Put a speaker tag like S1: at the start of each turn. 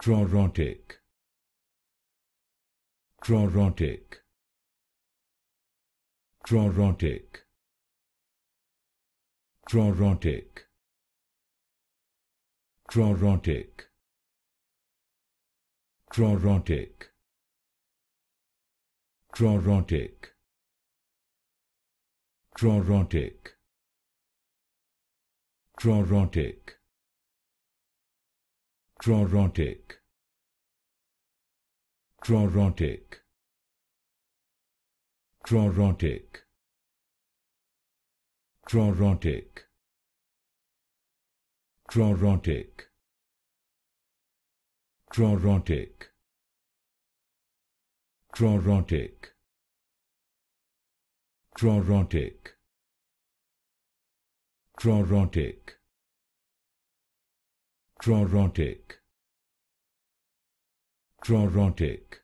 S1: Trorotic. Trorotic. Trorotic. Trorotic. Trorotic. Trorotic. Trorotic. Trorotic. Trorotic. Trorotic. Trorotic. Trorotic. Trorotic. Trorotic. Trorotic. Trorotic. Trorotic. Trorotic. Trorotic.